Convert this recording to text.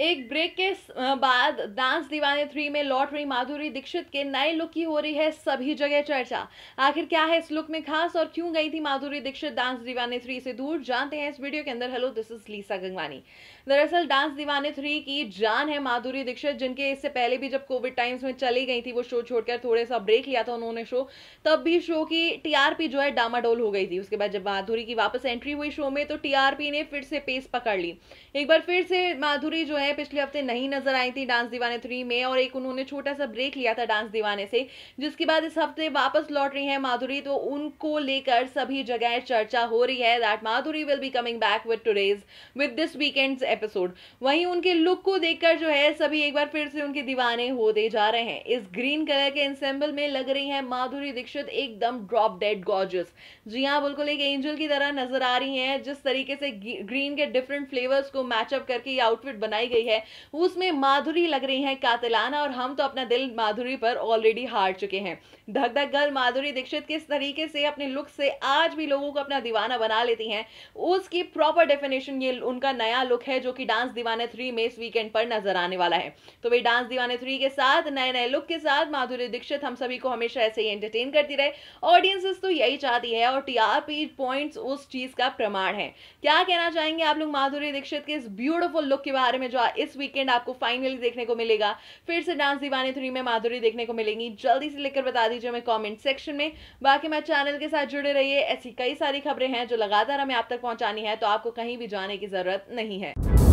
एक ब्रेक के बाद डांस दीवाने थ्री में लौट रही माधुरी दीक्षित के नए लुक की हो रही है सभी जगह चर्चा आखिर क्या है इस लुक में खास और क्यों गई थी माधुरी दीक्षित डांस दीवाने थ्री से दूर जानते हैं इस वीडियो के अंदर hello this is Lisa Gangwani दरअसल डांस दीवाने थ्री की जान है माधुरी दीक्षित जिनके इससे पहले भी जब कोविड टाइम्स में चली गई थी वो शो छोड़कर थोड़े सा ब्रेक लिया था उन्होंने शो तब भी शो की टीआरपी जो है डामाडोल हो गई थी उसके बाद जब माधुरी की वापस एंट्री हुई शो में तो टीआरपी ने फिर से पेस पकड़ ली एक बार फिर से माधुरी जो है है पिछले हफ्ते नहीं नजर आई थी डांस दीवाने थ्री में और एक उन्होंने छोटा सा ब्रेक लिया था डांस दीवाने से जिसके बाद इस हफ्ते वापस लौट रही है माधुरी तो उनको लेकर सभी जगह चर्चा हो रही है that Madhuri will be coming back with today's with this weekend episode वहीं उनके लुक को देखकर जो है सभी एक बार फिर से उनके दीवाने होते जा रहे हैं इस ग्रीन कलर के इंसेम्बल में लग रही है माधुरी दीक्षित एकदम ड्रॉप डेड गॉर्जस जी हाँ बिल्कुल एक एंजल की तरह नजर आ रही है जिस तरीके से ग्रीन के डिफरेंट फ्लेवर्स को मैचअप करके ये आउटफिट बनाई गई है उसमें माधुरी लग रही है कातिलाना और हम तो अपना दिल माधुरी पर ऑलरेडी हार चुके हैं धक धक गर्ल माधुरी दीक्षित किस तरीके से अपने लुक से आज भी लोगों को अपना दीवाना बना लेती हैं उसकी प्रॉपर डेफिनेशन ये उनका नया लुक है जो कि डांस दीवाने थ्री में इस वीकेंड पर नजर आने वाला है तो वही डांस दीवाने थ्री के साथ नए नए लुक के साथ माधुरी दीक्षित हम सभी को हमेशा ऐसे ही एंटरटेन करती रहे ऑडियंसिस तो यही चाहती है और टीआरपी पॉइंट्स उस चीज का प्रमाण है क्या कहना चाहेंगे आप लोग माधुरी दीक्षित के इस ब्यूटीफुल लुक के बारे में जो हुआ इस वीकेंड आपको फाइनली देखने को मिलेगा फिर से डांस दीवाने थ्री में माधुरी देखने को मिलेंगी जल्दी से लिखकर बता दीजिए हमें कॉमेंट सेक्शन में बाकी मैं चैनल के साथ जुड़े रहिए ऐसी कई सारी खबरें हैं जो लगातार हमें आप तक पहुँचानी है तो आपको कहीं भी जाने की ज़रूरत नहीं है